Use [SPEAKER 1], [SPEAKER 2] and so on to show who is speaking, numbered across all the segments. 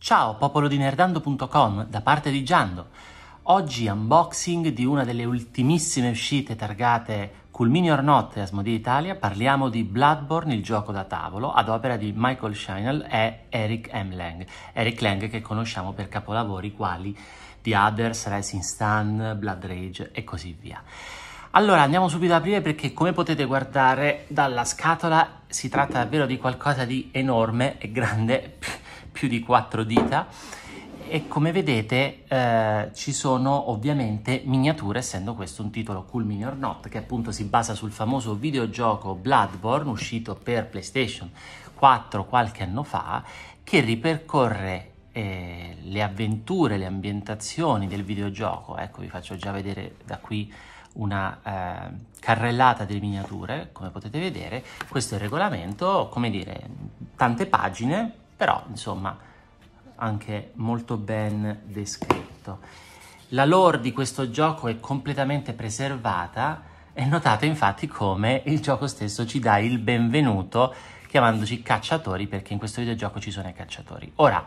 [SPEAKER 1] Ciao popolo di nerdando.com da parte di Giando. Oggi unboxing di una delle ultimissime uscite targate Culmini or Not e Asmodee Italia, parliamo di Bloodborne, il gioco da tavolo, ad opera di Michael Scheinel e Eric M. Lang. Eric Lang che conosciamo per capolavori quali The Others, Rising Stun, Blood Rage e così via. Allora andiamo subito ad aprire perché come potete guardare dalla scatola si tratta davvero di qualcosa di enorme e grande più di quattro dita e come vedete eh, ci sono ovviamente miniature, essendo questo un titolo Cool Mini or Not, che appunto si basa sul famoso videogioco Bloodborne uscito per PlayStation 4 qualche anno fa, che ripercorre eh, le avventure, le ambientazioni del videogioco. Ecco, vi faccio già vedere da qui una eh, carrellata delle miniature, come potete vedere. Questo è il regolamento, come dire, tante pagine però insomma anche molto ben descritto. La lore di questo gioco è completamente preservata e notate infatti come il gioco stesso ci dà il benvenuto chiamandoci cacciatori perché in questo videogioco ci sono i cacciatori. Ora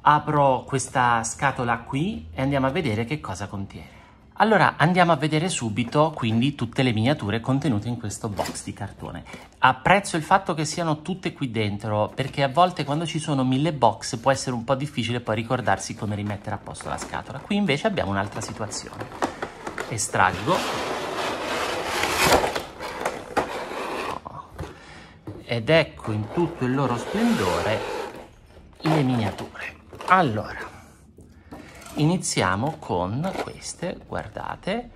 [SPEAKER 1] apro questa scatola qui e andiamo a vedere che cosa contiene. Allora andiamo a vedere subito quindi tutte le miniature contenute in questo box di cartone. Apprezzo il fatto che siano tutte qui dentro perché a volte quando ci sono mille box può essere un po' difficile poi ricordarsi come rimettere a posto la scatola. Qui invece abbiamo un'altra situazione. Estraggo. Ed ecco in tutto il loro splendore le miniature. Allora, Iniziamo con queste, guardate,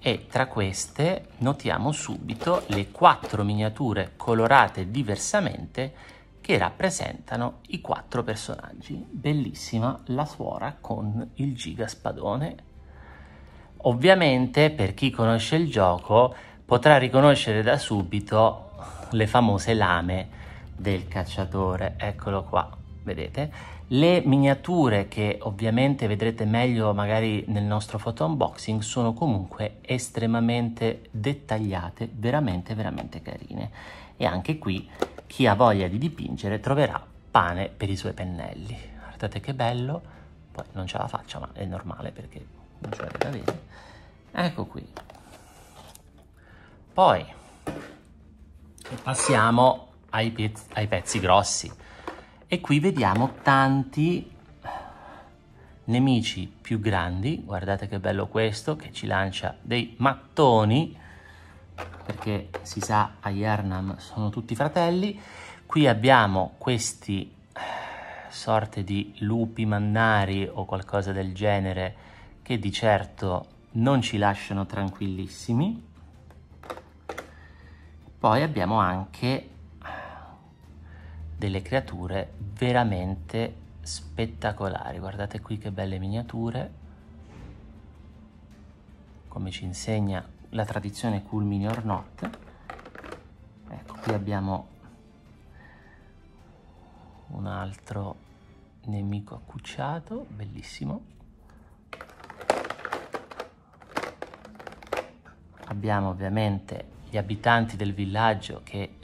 [SPEAKER 1] e tra queste notiamo subito le quattro miniature colorate diversamente che rappresentano i quattro personaggi. Bellissima la suora con il giga spadone. Ovviamente per chi conosce il gioco potrà riconoscere da subito le famose lame del cacciatore, eccolo qua, vedete le miniature che ovviamente vedrete meglio magari nel nostro photo unboxing sono comunque estremamente dettagliate veramente veramente carine e anche qui chi ha voglia di dipingere troverà pane per i suoi pennelli guardate che bello poi non ce la faccio ma è normale perché non ce l'avete da vedere ecco qui poi passiamo ai, pezzi, ai pezzi grossi e qui vediamo tanti nemici più grandi, guardate che bello questo che ci lancia dei mattoni, perché si sa a Yarnam sono tutti fratelli, qui abbiamo questi eh, sorte di lupi mannari o qualcosa del genere che di certo non ci lasciano tranquillissimi. Poi abbiamo anche delle creature veramente spettacolari. Guardate qui che belle miniature, come ci insegna la tradizione Culmini or Not. Ecco, qui abbiamo un altro nemico accucciato, bellissimo. Abbiamo ovviamente gli abitanti del villaggio che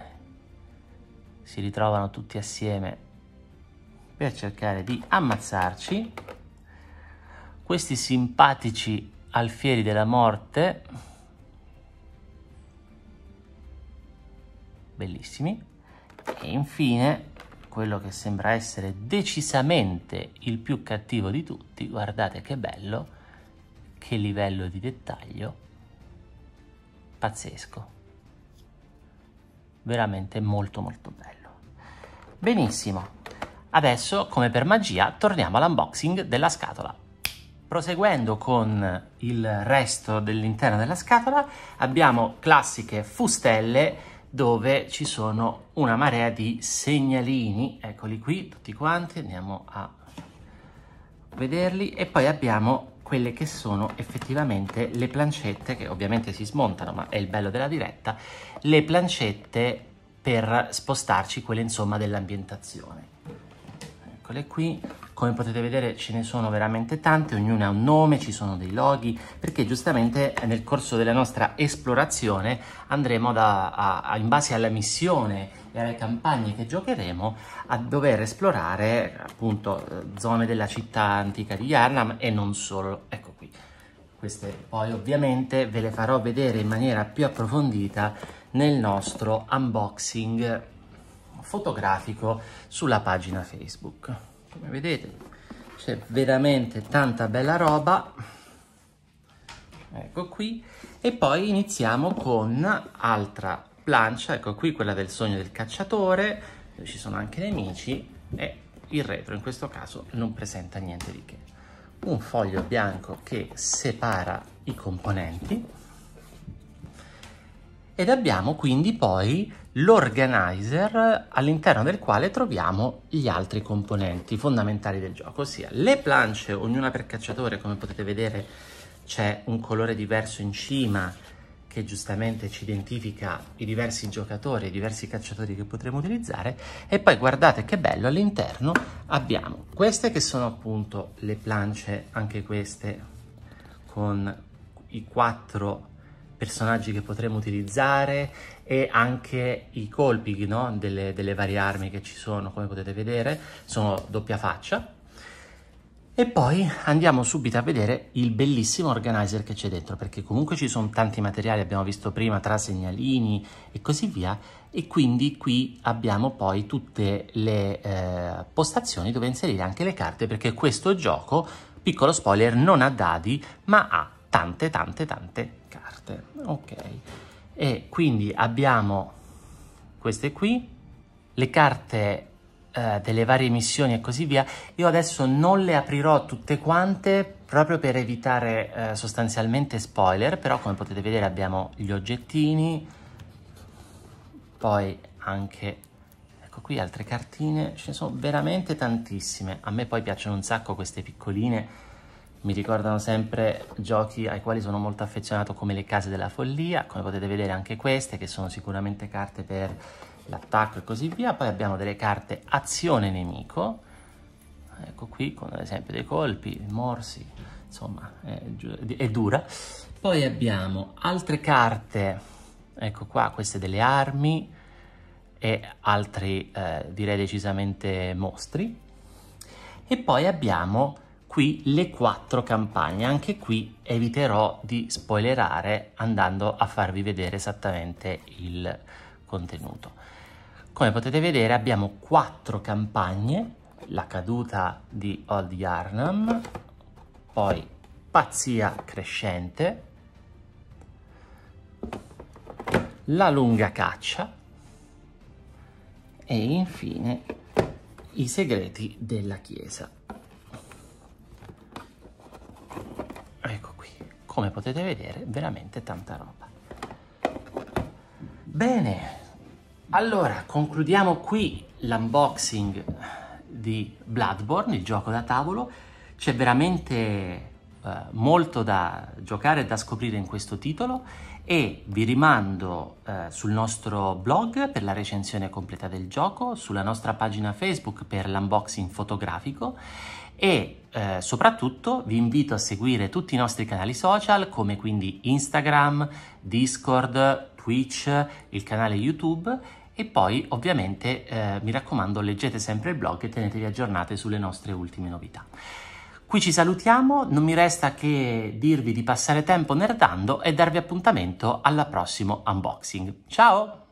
[SPEAKER 1] si ritrovano tutti assieme per cercare di ammazzarci. Questi simpatici alfieri della morte, bellissimi, e infine quello che sembra essere decisamente il più cattivo di tutti, guardate che bello, che livello di dettaglio, pazzesco, veramente molto molto bello. Benissimo. Adesso, come per magia, torniamo all'unboxing della scatola. Proseguendo con il resto dell'interno della scatola, abbiamo classiche fustelle dove ci sono una marea di segnalini, eccoli qui tutti quanti, andiamo a vederli e poi abbiamo quelle che sono effettivamente le plancette che ovviamente si smontano ma è il bello della diretta le plancette per spostarci quelle insomma dell'ambientazione. Eccole qui, come potete vedere ce ne sono veramente tante, ognuna ha un nome, ci sono dei loghi, perché giustamente nel corso della nostra esplorazione andremo da, a, a, in base alla missione e alle campagne che giocheremo a dover esplorare appunto eh, zone della città antica di Yarnam e non solo. Ecco qui. Queste poi ovviamente ve le farò vedere in maniera più approfondita nel nostro unboxing fotografico sulla pagina Facebook. Come vedete c'è veramente tanta bella roba. Ecco qui. E poi iniziamo con altra plancia, ecco qui quella del sogno del cacciatore, dove ci sono anche nemici e il retro in questo caso non presenta niente di che. Un foglio bianco che separa i componenti ed abbiamo quindi poi l'organizer all'interno del quale troviamo gli altri componenti fondamentali del gioco, ossia le planche, ognuna per cacciatore, come potete vedere c'è un colore diverso in cima che giustamente ci identifica i diversi giocatori, i diversi cacciatori che potremo utilizzare e poi guardate che bello all'interno abbiamo queste che sono appunto le planche, anche queste con i quattro personaggi che potremo utilizzare e anche i colpi no? delle, delle varie armi che ci sono, come potete vedere, sono doppia faccia. E poi andiamo subito a vedere il bellissimo organizer che c'è dentro, perché comunque ci sono tanti materiali, abbiamo visto prima, tra segnalini e così via, e quindi qui abbiamo poi tutte le eh, postazioni dove inserire anche le carte, perché questo gioco, piccolo spoiler, non ha dadi, ma ha tante tante tante carte ok e quindi abbiamo queste qui le carte eh, delle varie missioni e così via io adesso non le aprirò tutte quante proprio per evitare eh, sostanzialmente spoiler però come potete vedere abbiamo gli oggettini poi anche ecco qui altre cartine ce ne sono veramente tantissime a me poi piacciono un sacco queste piccoline mi ricordano sempre giochi ai quali sono molto affezionato come le case della follia, come potete vedere anche queste che sono sicuramente carte per l'attacco e così via, poi abbiamo delle carte azione nemico, ecco qui con ad esempio dei colpi, morsi, insomma è, è dura, poi abbiamo altre carte, ecco qua queste delle armi e altri eh, direi decisamente mostri, e poi abbiamo qui le quattro campagne. Anche qui eviterò di spoilerare andando a farvi vedere esattamente il contenuto. Come potete vedere abbiamo quattro campagne, la caduta di Old Yarnam, poi pazzia crescente, la lunga caccia e infine i segreti della chiesa. come potete vedere veramente tanta roba. Bene, allora concludiamo qui l'unboxing di Bloodborne, il gioco da tavolo. C'è veramente eh, molto da giocare e da scoprire in questo titolo e vi rimando eh, sul nostro blog per la recensione completa del gioco, sulla nostra pagina Facebook per l'unboxing fotografico e eh, soprattutto vi invito a seguire tutti i nostri canali social come quindi Instagram, Discord, Twitch, il canale YouTube e poi ovviamente eh, mi raccomando leggete sempre il blog e tenetevi aggiornate sulle nostre ultime novità. Qui ci salutiamo, non mi resta che dirvi di passare tempo nerdando e darvi appuntamento alla prossimo unboxing. Ciao!